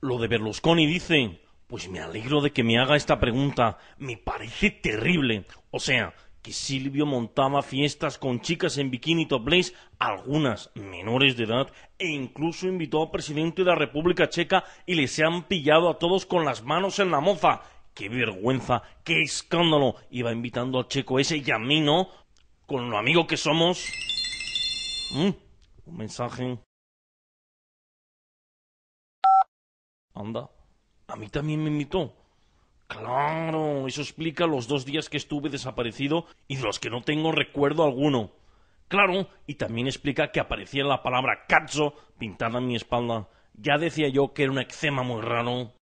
Lo de Berlusconi dice, pues me alegro de que me haga esta pregunta, me parece terrible. O sea, que Silvio montaba fiestas con chicas en bikini topless, algunas menores de edad, e incluso invitó al presidente de la República Checa y les han pillado a todos con las manos en la moza. ¡Qué vergüenza! ¡Qué escándalo! Iba invitando al checo ese y a mí no, con lo amigo que somos. Mm, un mensaje. Anda, a mí también me invitó. Claro, eso explica los dos días que estuve desaparecido y de los que no tengo recuerdo alguno. Claro, y también explica que aparecía la palabra cazzo pintada en mi espalda. Ya decía yo que era un eczema muy raro.